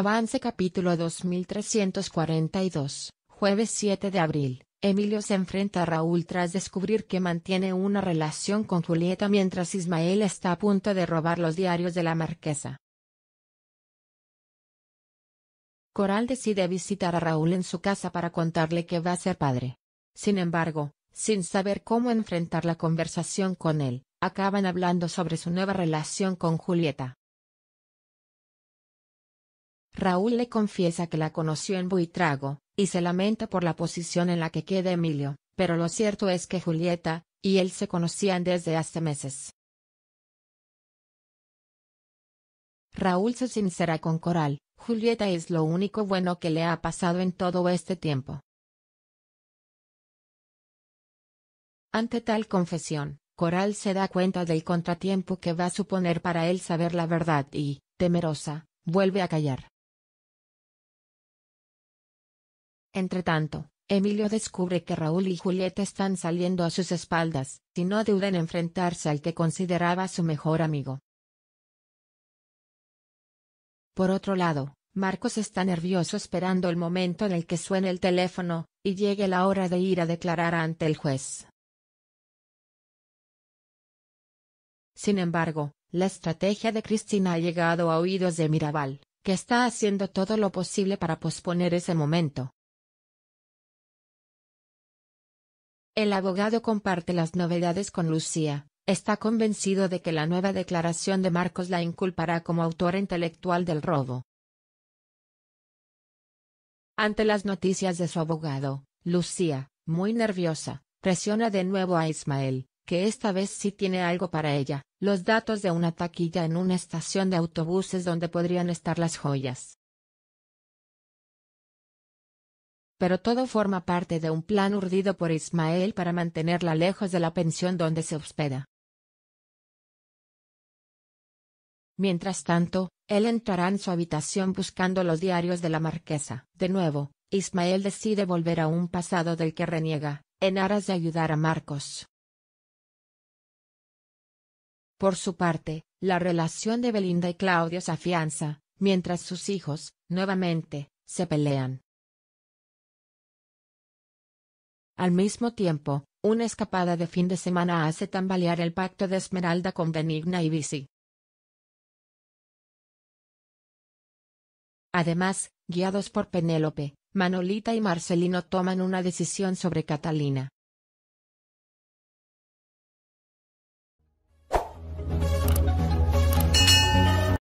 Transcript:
Avance capítulo 2342, jueves 7 de abril. Emilio se enfrenta a Raúl tras descubrir que mantiene una relación con Julieta mientras Ismael está a punto de robar los diarios de la marquesa. Coral decide visitar a Raúl en su casa para contarle que va a ser padre. Sin embargo, sin saber cómo enfrentar la conversación con él, acaban hablando sobre su nueva relación con Julieta. Raúl le confiesa que la conoció en Buitrago, y se lamenta por la posición en la que queda Emilio, pero lo cierto es que Julieta, y él se conocían desde hace meses. Raúl se sincera con Coral, Julieta es lo único bueno que le ha pasado en todo este tiempo. Ante tal confesión, Coral se da cuenta del contratiempo que va a suponer para él saber la verdad y, temerosa, vuelve a callar. Entretanto, Emilio descubre que Raúl y Julieta están saliendo a sus espaldas, y no duda en enfrentarse al que consideraba su mejor amigo. Por otro lado, Marcos está nervioso esperando el momento en el que suene el teléfono, y llegue la hora de ir a declarar ante el juez. Sin embargo, la estrategia de Cristina ha llegado a oídos de Mirabal, que está haciendo todo lo posible para posponer ese momento. El abogado comparte las novedades con Lucía, está convencido de que la nueva declaración de Marcos la inculpará como autora intelectual del robo. Ante las noticias de su abogado, Lucía, muy nerviosa, presiona de nuevo a Ismael, que esta vez sí tiene algo para ella, los datos de una taquilla en una estación de autobuses donde podrían estar las joyas. pero todo forma parte de un plan urdido por Ismael para mantenerla lejos de la pensión donde se hospeda. Mientras tanto, él entrará en su habitación buscando los diarios de la marquesa. De nuevo, Ismael decide volver a un pasado del que reniega, en aras de ayudar a Marcos. Por su parte, la relación de Belinda y Claudio se afianza, mientras sus hijos, nuevamente, se pelean. Al mismo tiempo, una escapada de fin de semana hace tambalear el pacto de Esmeralda con Benigna y Bici. Además, guiados por Penélope, Manolita y Marcelino toman una decisión sobre Catalina.